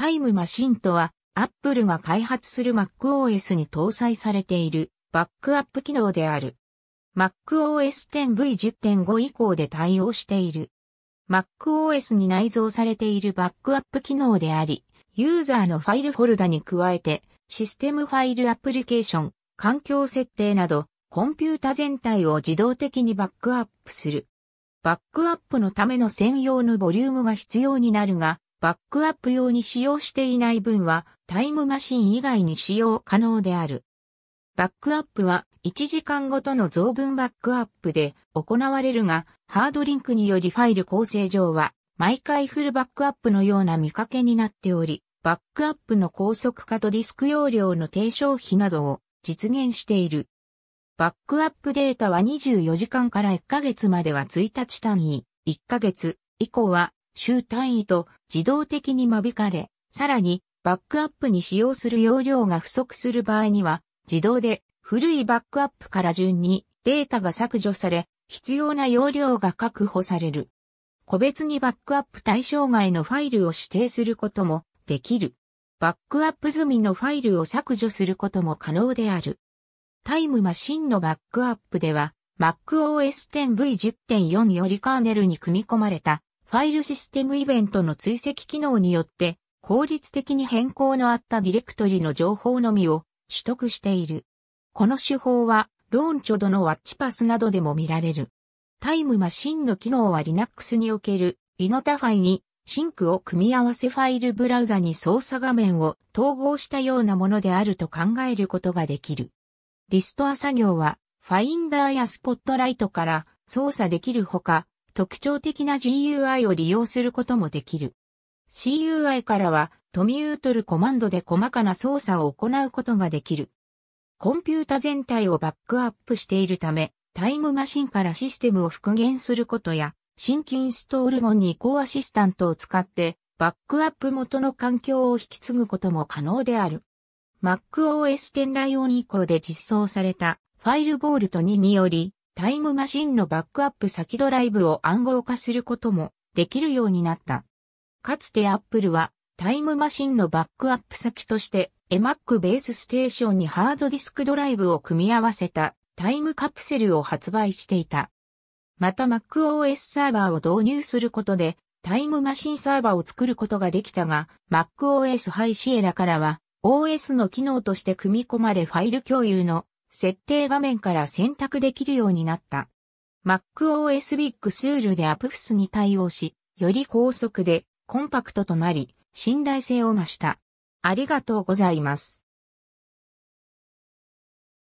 タイムマシンとは、アップルが開発する MacOS に搭載されているバックアップ機能である。MacOS 10V10.5 以降で対応している。MacOS に内蔵されているバックアップ機能であり、ユーザーのファイルフォルダに加えて、システムファイルアプリケーション、環境設定など、コンピュータ全体を自動的にバックアップする。バックアップのための専用のボリュームが必要になるが、バックアップ用に使用していない分はタイムマシン以外に使用可能である。バックアップは1時間ごとの増分バックアップで行われるが、ハードリンクによりファイル構成上は毎回フルバックアップのような見かけになっており、バックアップの高速化とディスク容量の低消費などを実現している。バックアップデータは24時間から1ヶ月までは1日単位、1ヶ月以降は周単位と自動的に間引かれ、さらにバックアップに使用する容量が不足する場合には、自動で古いバックアップから順にデータが削除され、必要な容量が確保される。個別にバックアップ対象外のファイルを指定することもできる。バックアップ済みのファイルを削除することも可能である。タイムマシンのバックアップでは、MacOS 10V10.4 よりカーネルに組み込まれたファイルシステムイベントの追跡機能によって効率的に変更のあったディレクトリの情報のみを取得している。この手法はローンチョドのワッチパスなどでも見られる。タイムマシンの機能は Linux におけるイノタファイにシンクを組み合わせファイルブラウザに操作画面を統合したようなものであると考えることができる。リストア作業はファインダーやスポットライトから操作できるほか、特徴的な GUI を利用することもできる。CUI からは、トミュートルコマンドで細かな操作を行うことができる。コンピュータ全体をバックアップしているため、タイムマシンからシステムを復元することや、新規インストール後に移行アシスタントを使って、バックアップ元の環境を引き継ぐことも可能である。MacOS 10ライオン以降で実装されたファイルボールト2により、タイムマシンのバックアップ先ドライブを暗号化することもできるようになった。かつて Apple はタイムマシンのバックアップ先として EMAC ベースステーションにハードディスクドライブを組み合わせたタイムカプセルを発売していた。また MacOS サーバーを導入することでタイムマシンサーバーを作ることができたが MacOS ハイシエラからは OS の機能として組み込まれファイル共有の設定画面から選択できるようになった。MacOS Big Sur で AppFS に対応し、より高速でコンパクトとなり、信頼性を増した。ありがとうございます。